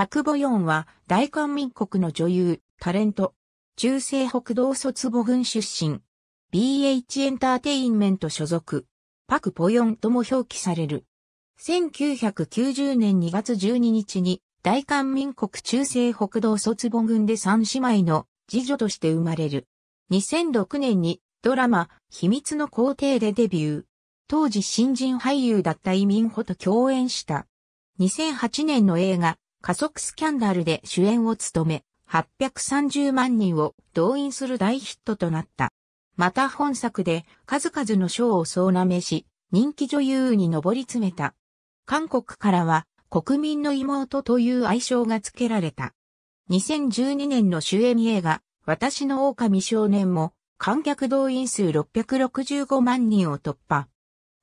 パク・ボヨンは大韓民国の女優、タレント、中西北道卒母軍出身、BH エンターテインメント所属、パク・ボヨンとも表記される。1990年2月12日に大韓民国中西北道卒母軍で三姉妹の次女として生まれる。2006年にドラマ、秘密の皇帝でデビュー。当時新人俳優だったイミンホと共演した。2008年の映画、加速スキャンダルで主演を務め、830万人を動員する大ヒットとなった。また本作で数々の賞を総なめし、人気女優に上り詰めた。韓国からは国民の妹という愛称が付けられた。2012年の主演映画、私の狼少年も観客動員数665万人を突破。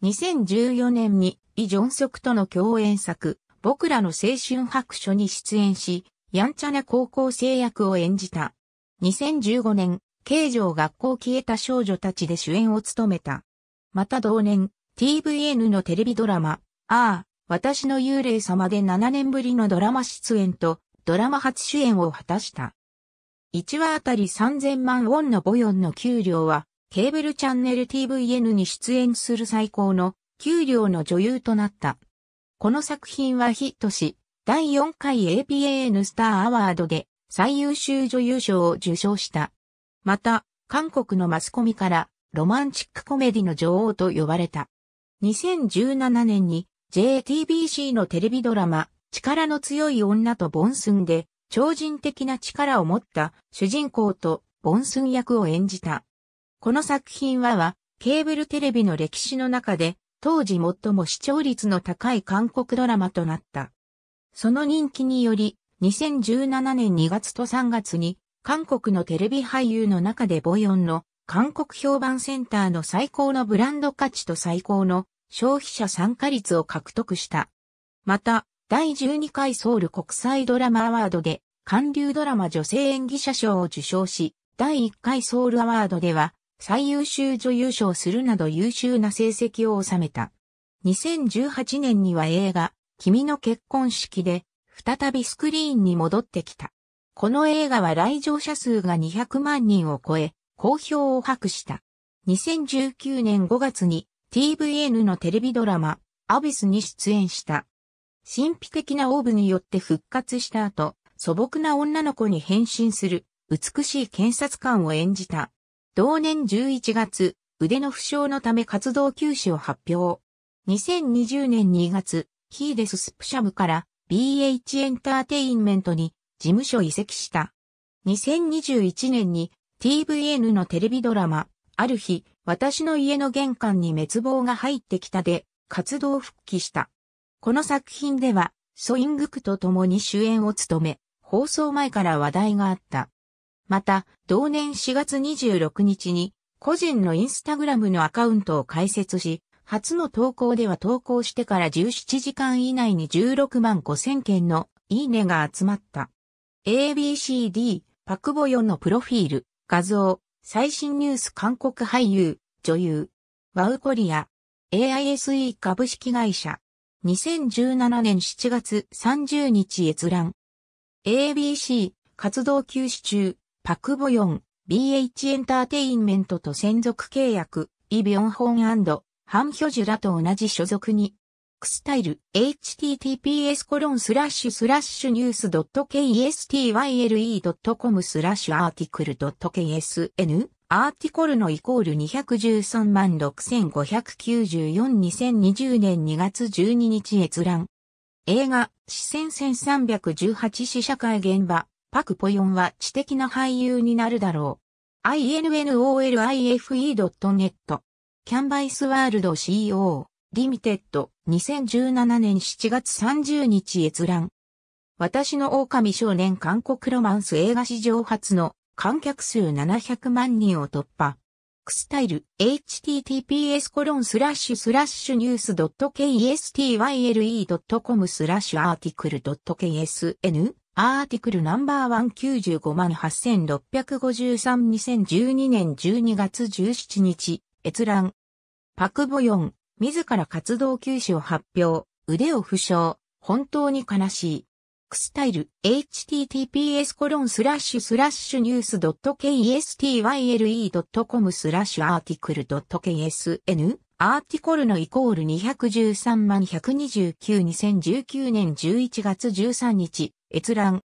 2014年にイ・ジョンソクとの共演作、僕らの青春白書に出演し、やんちゃな高校生役を演じた。2015年、慶城学校消えた少女たちで主演を務めた。また同年、TVN のテレビドラマ、ああ、私の幽霊様で7年ぶりのドラマ出演と、ドラマ初主演を果たした。1話あたり3000万ウォンのボヨンの給料は、ケーブルチャンネル TVN に出演する最高の給料の女優となった。この作品はヒットし、第4回 APAN スターアワードで最優秀女優賞を受賞した。また、韓国のマスコミからロマンチックコメディの女王と呼ばれた。2017年に JTBC のテレビドラマ、力の強い女とボンスンで超人的な力を持った主人公とボンスン役を演じた。この作品ははケーブルテレビの歴史の中で当時最も視聴率の高い韓国ドラマとなった。その人気により、2017年2月と3月に、韓国のテレビ俳優の中でボヨンの韓国評判センターの最高のブランド価値と最高の消費者参加率を獲得した。また、第12回ソウル国際ドラマアワードで、韓流ドラマ女性演技者賞を受賞し、第1回ソウルアワードでは、最優秀女優賞するなど優秀な成績を収めた。2018年には映画、君の結婚式で、再びスクリーンに戻ってきた。この映画は来場者数が200万人を超え、好評を博した。2019年5月に TVN のテレビドラマ、アビスに出演した。神秘的なオーブによって復活した後、素朴な女の子に変身する美しい検察官を演じた。同年11月、腕の負傷のため活動休止を発表。2020年2月、ヒーデススプシャムから BH エンターテインメントに事務所移籍した。2021年に TVN のテレビドラマ、ある日、私の家の玄関に滅亡が入ってきたで活動復帰した。この作品では、ソイングクと共に主演を務め、放送前から話題があった。また、同年4月26日に、個人のインスタグラムのアカウントを開設し、初の投稿では投稿してから17時間以内に16万5千件のいいねが集まった。ABCD、パクボヨンのプロフィール、画像、最新ニュース韓国俳優、女優、ワウコリア、AISE 株式会社、2017年7月30日閲覧。ABC、活動休止中、パクボヨン、BH エンターテインメントと専属契約、イ・ビョンホンハン・ヒョジュらと同じ所属に、クスタイル、https コロンスラッシュスラッシュニュース .kstyle.com スラッシュアーティクル .ksn アーティコルのイコール213万6594-2020年2月12日閲覧。映画、視線1318試写会現場、パクポヨンは知的な俳優になるだろう。INNOLIFE.net キャンバイスワールド CO リミテッド2017年7月30日閲覧。私の狼少年韓国ロマンス映画史上初の観客数700万人を突破。クスタイル https コロンスラッシュスラッシュニュース .kstyle.com スラッシュアーティクル .ksn アーティクルナンバーワ八9 5 8 6 5 3 2 0 1 2年12月17日、閲覧。パクボヨン、自ら活動休止を発表、腕を負傷、本当に悲しい。クスタイル、https コロンスラッシュスラッシュニュース .kstyle.com スラッシュアーティクル .ksn アーティコルのイコール213万129 2019年11月13日閲覧。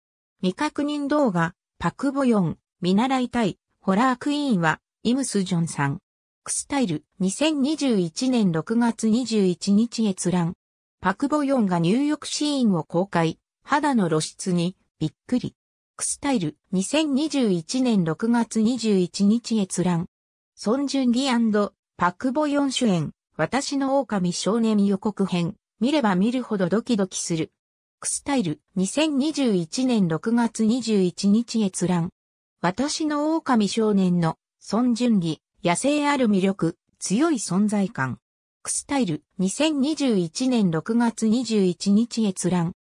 未確認動画、パクボヨン、見習いたい、ホラークイーンは、イムスジョンさん。クスタイル、2021年6月21日閲覧。パクボヨンが入浴シーンを公開、肌の露出に、びっくり。クスタイル、2021年6月21日閲覧。ソンジュンギパクボヨン主演、私の狼少年予告編、見れば見るほどドキドキする。クスタイル2021年6月21日閲覧。私の狼少年の孫順理、野生ある魅力、強い存在感。クスタイル2021年6月21日閲覧。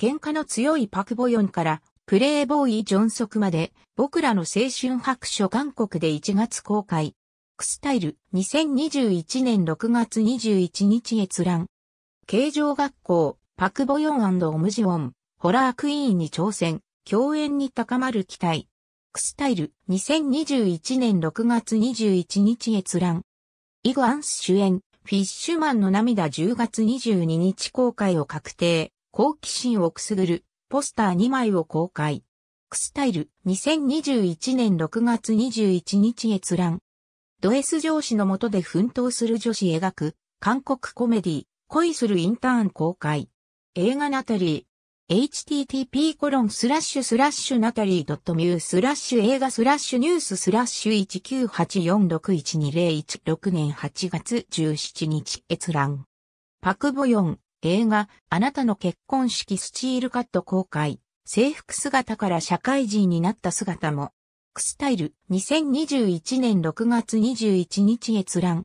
喧嘩の強いパクボヨンからプレイボーイ・ジョンソクまで僕らの青春白書韓国で1月公開。クスタイル2021年6月21日閲覧。形状学校パクボヨンオムジオン、ホラークイーンに挑戦、共演に高まる期待。クスタイル、2021年6月21日閲覧。イグアンス主演、フィッシュマンの涙10月22日公開を確定、好奇心をくすぐる、ポスター2枚を公開。クスタイル、2021年6月21日閲覧。ド S 上司の下で奮闘する女子描く、韓国コメディ、恋するインターン公開。映画ナタリー。http コロンスラッシュスラッシュナタリー .mu スラッシュ映画スラッシュニューススラッシュ198461201 6年8月17日閲覧。パクボヨン、映画、あなたの結婚式スチールカット公開。制服姿から社会人になった姿も。クスタイル、2021年6月21日閲覧。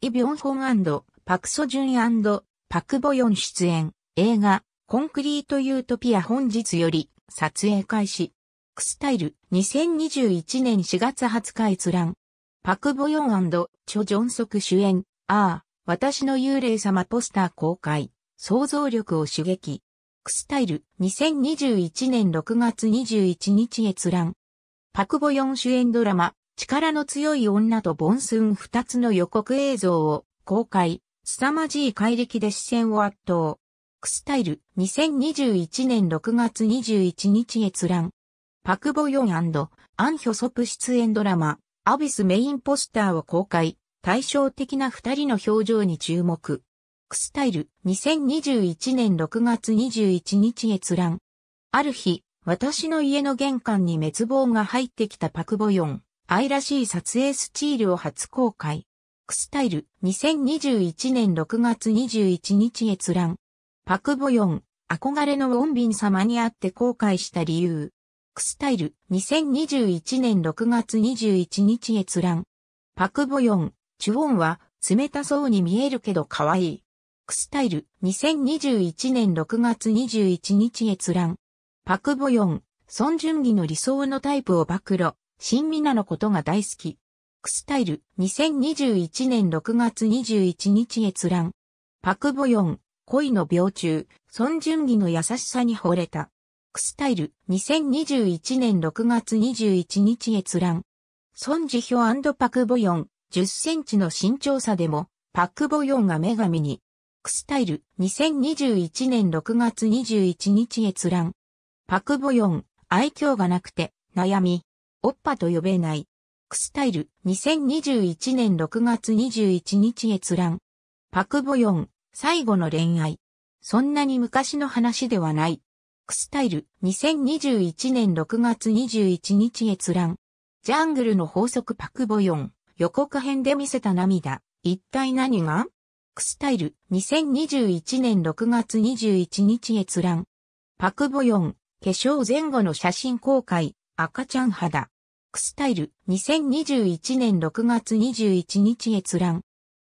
イ・ビョンホンパクソジュンパクボヨン出演。映画、コンクリートユートピア本日より撮影開始。クスタイル2021年4月20日閲覧。パクボヨンチョ・ジョンソク主演、ああ、私の幽霊様ポスター公開、想像力を刺激。クスタイル2021年6月21日閲覧。パクボヨン主演ドラマ、力の強い女とボンスン二つの予告映像を公開、凄まじい怪力で視線を圧倒。クスタイル2021年6月21日閲覧。パクボヨンアンヒョソプ出演ドラマ、アビスメインポスターを公開、対照的な二人の表情に注目。クスタイル2021年6月21日閲覧。ある日、私の家の玄関に滅亡が入ってきたパクボヨン、愛らしい撮影スチールを初公開。クスタイル2021年6月21日閲覧。パクボヨン、憧れのウォンビン様に会って後悔した理由。クスタイル、2021年6月21日閲覧。パクボヨン、チュウォンは、冷たそうに見えるけど可愛い。クスタイル、2021年6月21日閲覧。パクボヨン、ソン・ジュンギの理想のタイプを暴露、新ミナのことが大好き。クスタイル、2021年6月21日閲覧。パクボヨン、恋の病中、孫淳義の優しさに惚れた。クスタイル、2021年6月21日閲覧。孫ジヒョパクボヨン、10センチの身長差でも、パクボヨンが女神に。クスタイル、2021年6月21日閲覧。パクボヨン、愛嬌がなくて、悩み。おっぱと呼べない。クスタイル、2021年6月21日閲覧。パクボヨン、最後の恋愛。そんなに昔の話ではない。クスタイル2021年6月21日閲覧。ジャングルの法則パクボヨン。予告編で見せた涙。一体何がクスタイル2021年6月21日閲覧。パクボヨン。化粧前後の写真公開。赤ちゃん肌。クスタイル2021年6月21日閲覧。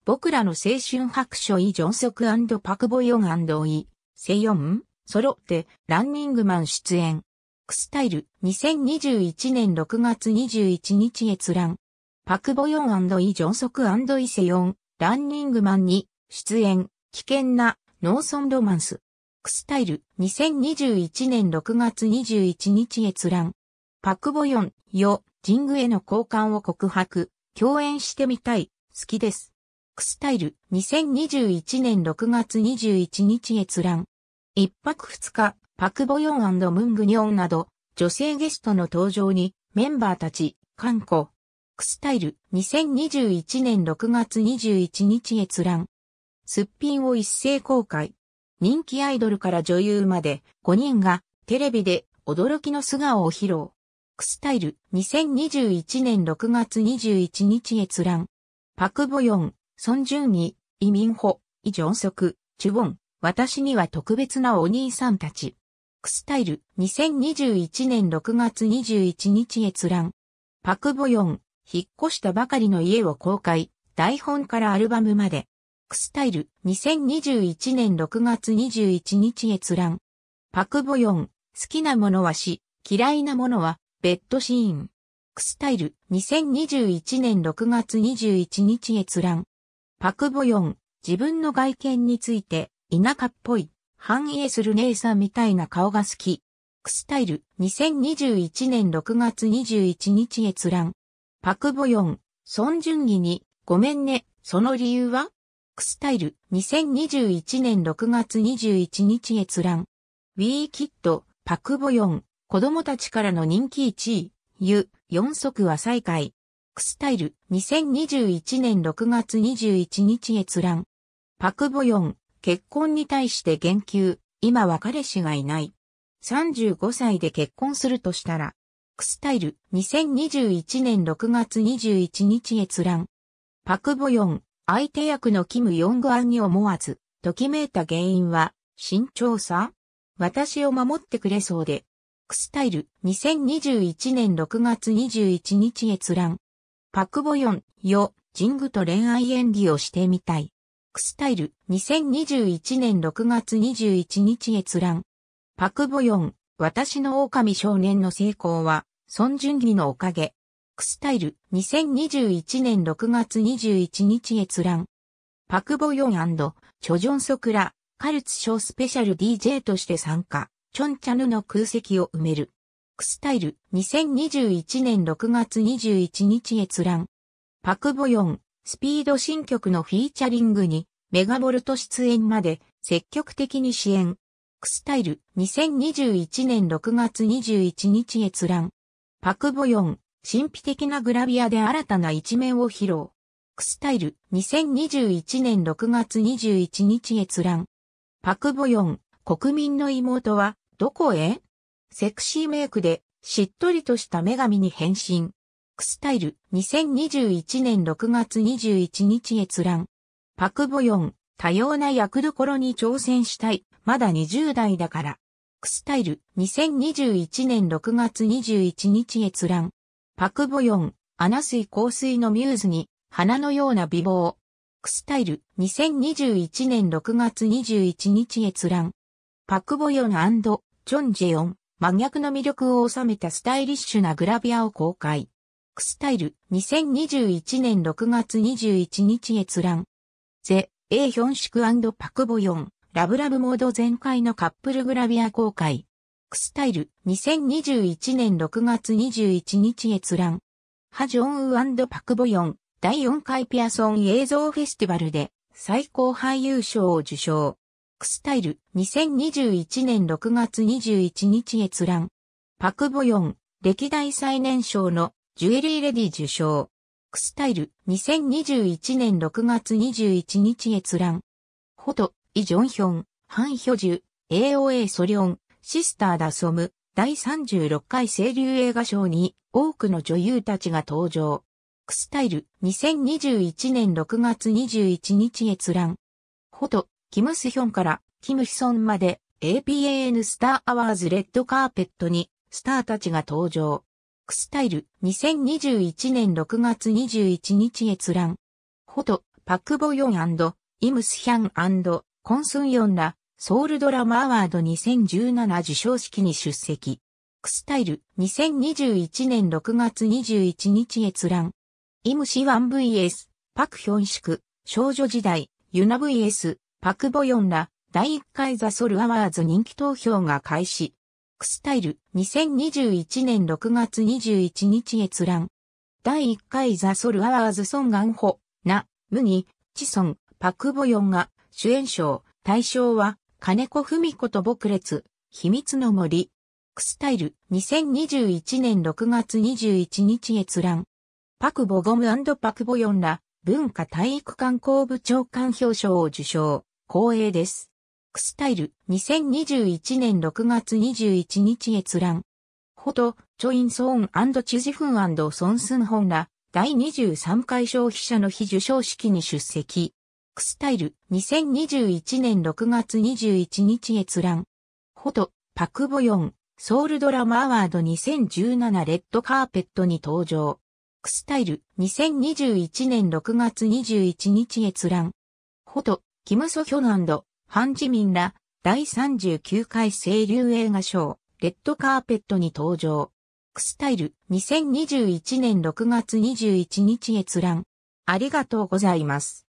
僕らの青春白書イ・ジョンソクパクボヨンイ、セヨン、揃って、ランニングマン出演。クスタイル、2021年6月21日閲覧。パクボヨンイ・ジョンソクイ・セヨン、ランニングマンに、出演、危険な、農村ロマンス。クスタイル、2021年6月21日閲覧。パクボヨン、よ、ングへの交換を告白。共演してみたい、好きです。クスタイル2021年6月21日閲覧。一泊二日、パクボヨンムングニョンなど、女性ゲストの登場に、メンバーたち、観光。クスタイル2021年6月21日閲覧。すっぴんを一斉公開。人気アイドルから女優まで5人がテレビで驚きの素顔を披露。クスタイル2021年6月21日閲覧。パクボヨン、孫淳義、イ・ミンホ、イ・ジョンソク、チュボン、私には特別なお兄さんたち。クスタイル、2021年6月21日閲覧。パクボヨン、引っ越したばかりの家を公開、台本からアルバムまで。クスタイル、2021年6月21日閲覧。パクボヨン、好きなものは死、嫌いなものは、ベッドシーン。クスタイル、2021年6月21日閲覧。パクボヨン、自分の外見について、田舎っぽい、反映する姉さんみたいな顔が好き。クスタイル、2021年6月21日閲覧。パクボヨン、ソン・ジュンギに、ごめんね、その理由はクスタイル、2021年6月21日閲覧。ウィーキッド、パクボヨン、子供たちからの人気1位、ユ、4足は最下位。クスタイル、2021年6月21日閲覧。パクボヨン、結婚に対して言及、今は彼氏がいない。35歳で結婚するとしたら、クスタイル、2021年6月21日閲覧。パクボヨン、相手役のキム・ヨングアンに思わず、ときめいた原因は、慎重さ私を守ってくれそうで。クスタイル、2021年6月21日閲覧。パクボヨン、よ、ジングと恋愛演技をしてみたい。クスタイル、2021年6月21日閲覧。パクボヨン、私の狼少年の成功は、孫順義のおかげ。クスタイル、2021年6月21日閲覧。パクボヨンチョジョンソクラ、カルツショースペシャル DJ として参加、チョンチャヌの空席を埋める。クスタイル、2021年6月21日閲覧。パクボヨン、スピード新曲のフィーチャリングに、メガボルト出演まで、積極的に支援。クスタイル、2021年6月21日閲覧。パクボヨン、神秘的なグラビアで新たな一面を披露。クスタイル、2021年6月21日閲覧。パクボヨン、国民の妹は、どこへセクシーメイクで、しっとりとした女神に変身。クスタイル、2021年6月21日閲覧。パクボヨン、多様な役どころに挑戦したい。まだ20代だから。クスタイル、2021年6月21日閲覧。パクボヨン、アナ水香水のミューズに、花のような美貌。クスタイル、2021年6月21日閲覧。パクボヨンチョンジェヨン。真逆の魅力を収めたスタイリッシュなグラビアを公開。クスタイル2021年6月21日閲覧。ゼ、エーヒョンシクパクボヨン、ラブラブモード全開のカップルグラビア公開。クスタイル2021年6月21日閲覧。ハジョンウパクボヨン、第4回ピアソン映像フェスティバルで最高俳優賞を受賞。クスタイル2021年6月21日閲覧。パクボヨン、歴代最年少のジュエリーレディ受賞。クスタイル2021年6月21日閲覧。ホト、イ・ジョンヒョン、ハン・ヒョジュ、AOA ソリョン、シスター・ダ・ソム、第36回清流映画賞に多くの女優たちが登場。クスタイル2021年6月21日閲覧。ホト、キムスヒョンからキムヒソンまで APAN スターアワーズレッドカーペットにスターたちが登場。クスタイル2021年6月21日閲覧。ホト、パクボヨンイムスヒャンコンスンヨンらソウルドラマアワード2017受賞式に出席。クスタイル2021年6月21日閲覧。イムシワン VS、パクヒョンシク、少女時代、ユナ VS、パクボヨンら、第1回ザ・ソル・アワーズ人気投票が開始。クスタイル2021年6月21日閲覧。第1回ザ・ソル・アワーズソン・ガンホ、ナ、ムニ、チソン、パクボヨンが主演賞、対象は金子文子と僕列、秘密の森。クスタイル2021年6月21日閲覧。パクボゴムパクボヨンら文化体育観光部長官表彰を受賞。光栄です。クスタイル、2021年6月21日閲覧。フォト、チョインソーンチュジフンソンスンホンら、第23回消費者の非受賞式に出席。クスタイル、2021年6月21日閲覧。フォト、パクボヨン、ソウルドラマアワード2017レッドカーペットに登場。クスタイル、2021年6月21日閲覧。フォト、キム・ソヒョンハン・ジミンら第39回清流映画賞、レッドカーペットに登場。クスタイル2021年6月21日閲覧。ありがとうございます。